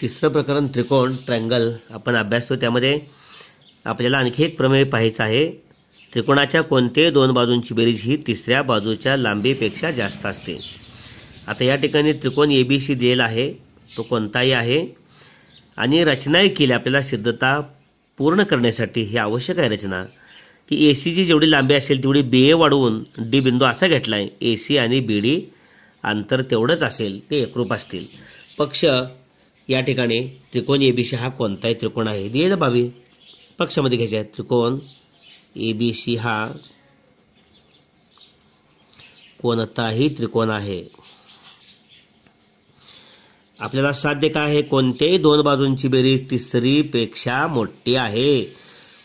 तिसरं प्रकरण त्रिकोण ट्रँगल आपण अभ्यासतो त्यामध्ये आपल्याला आणखी एक प्रमेय पाहायचं आहे त्रिकोणाच्या कोणत्याही दोन बाजूंची बेरीज ही तिसऱ्या बाजूच्या लांबीपेक्षा जास्त असते आता या ठिकाणी त्रिकोण ए बी सी दिलेला आहे तो कोणताही आहे आणि रचना केली आपल्याला सिद्धता पूर्ण करण्यासाठी ही आवश्यक आहे रचना की ए सीची जेवढी लांबी असेल तेवढी बी ए वाढवून डी बिंदू असा घेतला आहे ए सी आणि बी डी अंतर तेवढंच असेल ते एकरूप असतील पक्ष या ठिकाणी त्रिकोण ए बी सी हा कोणताही त्रिकोण आहे दिये दबावी पक्षामध्ये घ्यायचे आहे त्रिकोण ए बी सी हा कोणताही त्रिकोण आहे आपल्याला साध्य काय आहे कोणत्याही दोन बाजूंची बेरीज तिसरी पेक्षा मोठी आहे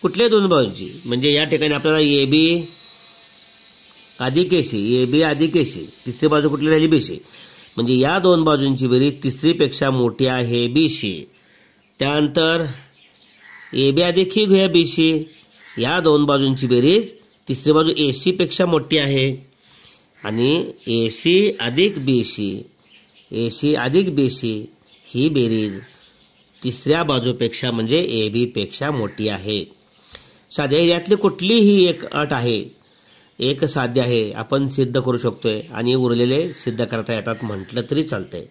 कुठल्याही दोन बाजूंची म्हणजे या ठिकाणी आपल्याला ए बी आधी केशी ए बी आधी केशी तिसरी बाजू कुठली राहिली बी सी म्हणजे या दोन बाजूंची बेरीज तिसरीपेक्षा मोठी आहे बी सी त्यानंतर ए बी अधिक ही घेऊया बी सी या दोन बाजूंची बेरीज तिसरी बाजू ए सीपेक्षा मोठी आहे आणि ए सी अधिक बी सी ए सी अधिक बी सी ही बेरीज तिसऱ्या बाजूपेक्षा म्हणजे ए बीपेक्षा मोठी आहे साध्या यातली कुठलीही एक अट आहे एक साध्य आहे आपण सिद्ध करू शकतो आणि उरलेले सिद्ध करता येतात म्हटलं तरी चालतंय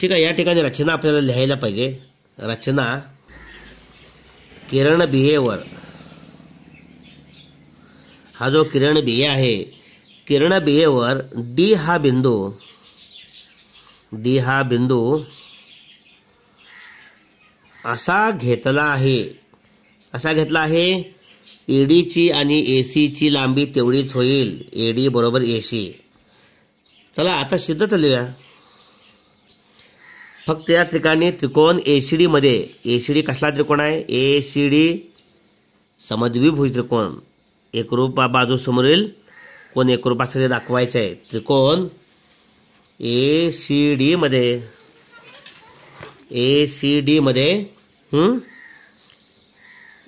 ठीक आहे या ठिकाणी रचना आपल्याला लिहायला पाहिजे रचना किरण बिहेवर हा जो किरण बिहे आहे किरण बिहेवर डी हा बिंदू डी हा बिंदू असा घेतला आहे असा घेतला आहे ईडीची आणि ए सीची लांबी तेवढीच होईल ए डी बरोबर सी चला आता सिद्ध चालूया फक्त या ठिकाणी त्रिकोण ए सी डीमध्ये ए सी डी कसला त्रिकोण आहे ए सी डी समद्विभुज त्रिकोण एकरूपा बाजूसमोरील कोण एकरूप रूपा ते दाखवायचं आहे त्रिकोण ए सी डीमध्ये ए सी डीमध्ये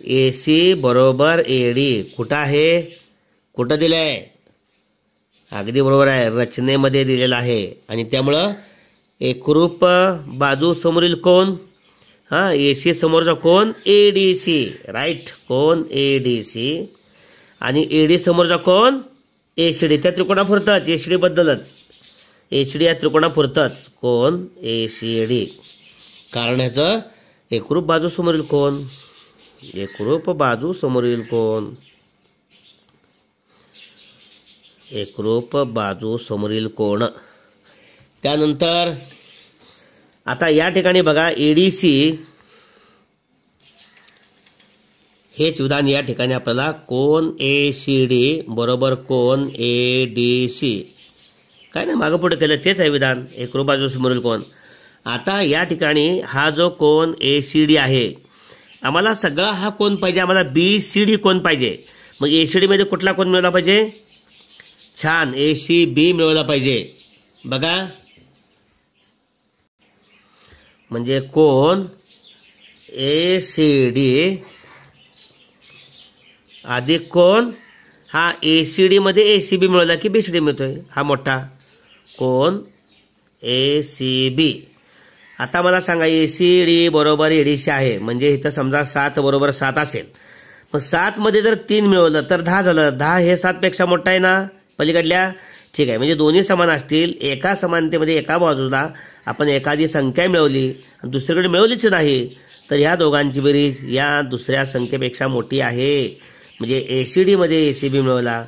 ए सी बरोबर ए डी कुठं आहे कुठं दिलं आहे अगदी बरोबर आहे रचनेमध्ये दिलेलं आहे आणि त्यामुळं एकरूप बाजू समोरील कोण हां ए सी समोरचा कोण ए डी सी राईट कोण ए डी सी आणि ए डी समोरचा कोण ए सी डी त्या त्रिकोणापुरतंच ए सी बद्दलच ए डी या त्रिकोणापुरतंच कोण ए सी डी कारण ह्याचं एकरूप समोरील कोण एकरूप बाजू समोरील कोण एकरूप बाजू समोरील कोण त्यानंतर आता या ठिकाणी बघा एडीसी हेच विधान या ठिकाणी आपल्याला कोण ए सी डी बरोबर कोण ए डी सी काय नाही मागं पुढे केलं तेच आहे विधान एकरूप बाजू समोरील कोण आता या ठिकाणी हा जो कोण ए सी डी आहे आम्हाला सगळा हा कोण पाहिजे आम्हाला बी सी डी कोण पाहिजे मग ए सी डीमध्ये कुठला कोण मिळवला पाहिजे छान ए सी बी मिळवला पाहिजे बघा म्हणजे कोण ए सी डी अधिक कोण हा ए सी डीमध्ये ए सी बी मिळवला की बी सी डी मिळतोय हा मोठा कोण ए सी बी आता मला सांगा ए सी डी बरोबर एडीशी आहे म्हणजे इथं समजा सात बरोबर सात असेल मग सातमध्ये जर तीन मिळवलं तर दहा झालं दहा हे सातपेक्षा मोठं आहे ना पलीकडल्या ठीक आहे म्हणजे दोन्ही समान असतील एका समानतेमध्ये एका बाजूला आपण एखादी संख्या मिळवली दुसरीकडे मिळवलीच नाही तर ह्या दोघांची बेरीज या दुसऱ्या संख्येपेक्षा मोठी आहे म्हणजे ए सी डीमध्ये ए सी बी मिळवला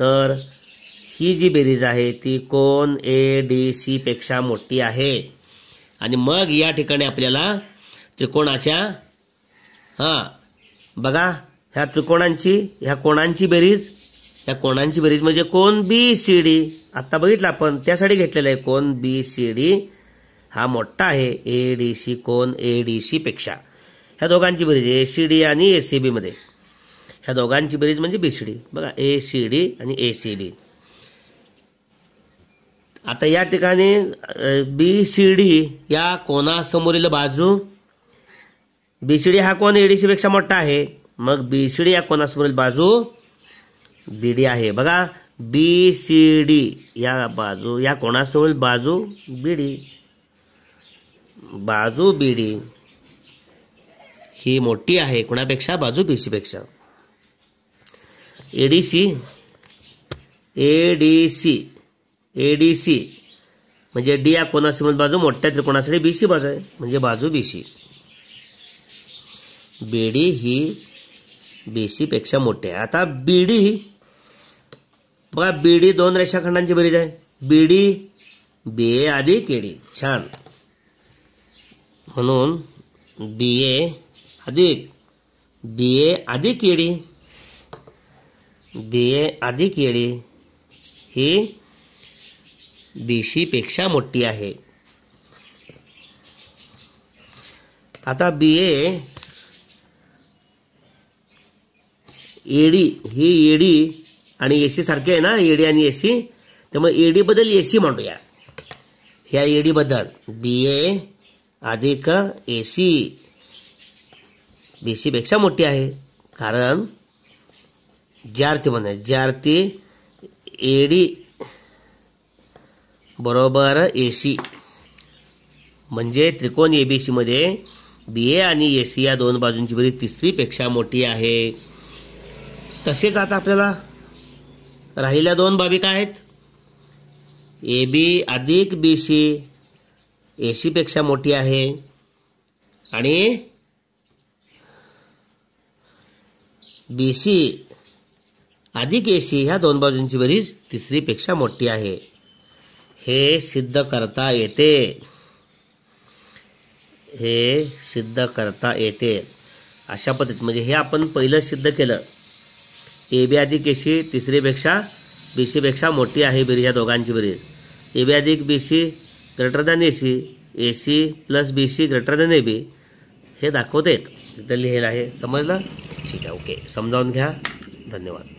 तर ही जी बेरीज आहे ती कोण ए डी सीपेक्षा मोठी आहे आणि मग या ठिकाणी आपल्याला त्रिकोणाच्या हां बघा ह्या त्रिकोणांची ह्या कोणांची बेरीज ह्या कोणांची बेरीज म्हणजे कोण बी सी डी आत्ता बघितलं आपण त्यासाठी घेतलेलं आहे कोण बी सी डी हा मोठा आहे ए डी सी कोण ए डी सीपेक्षा ह्या दोघांची बेरीज ए सी डी आणि ए सी बीमध्ये ह्या दोघांची बेरीज म्हणजे बी सी डी बघा ए सी डी आणि ए सी बी आता या ठिकाणी बी सी डी या कोणासमोरील बाजू बी सी डी हा कोण पेक्षा मोठा आहे मग बी सी डी या कोणासमोरील बाजू बी डी आहे बघा बी सी डी या बाजू या कोणासमोरील बाजू बी डी बाजू बी डी ही मोठी आहे कोणापेक्षा बाजू बी सीपेक्षा ADC ADC A D C म्हणजे डी या कोणासमोर बाजू मोठ्या त्रिकोणासाठी बी सी बाजू आहे म्हणजे बाजू बी सी बी डी ही बी सीपेक्षा मोठी आहे आता बी डी ही बघा बी डी दोन रेषाखंडांची बरीच आहे बी डी बी ए आधी डी छान म्हणून बी ए अधिक बी ए आधी डी बी ए आधी डी ही बीशीपेक्षा मोठी आहे आता बी एडी ही एडी आणि ए सी सारखी आहे ना ए डी आणि ए सी त्यामुळे ए एडी बद्दल सी म्हणूया ह्या एडी बद्दल बी ए अधिक ए सी सी पेक्षा मोठी आहे कारण ज्यार्थी म्हणजे ज्यार्थी एडी बरोबर ए सी म्हणजे त्रिकोण ए बी सीमध्ये बी ए आणि ए सी या दोन बाजूंची बरी तिसरीपेक्षा मोठी आहे तसेच आता आपल्याला राहिल्या दोन बाबी काय आहेत ए बी अधिक बी सी ए सीपेक्षा मोठी आहे आणि बी सी अधिक ए सी ह्या दोन बाजूंची बरीच तिसरीपेक्षा मोठी आहे हे सिद्ध करता येते हे सिद्ध करता येते अशा पद्धतीत म्हणजे हे आपण पहिलं सिद्ध केलं ए बी अधिक ए सी तिसरीपेक्षा बी सीपेक्षा मोठी आहे बिरीज या दोघांची बिरीज ए बी अधिक B C greater than A C A C plus B C greater than A B हे दाखवतेत तिथं लिहिलं आहे समजलं ठीक आहे ओके समजावून घ्या धन्यवाद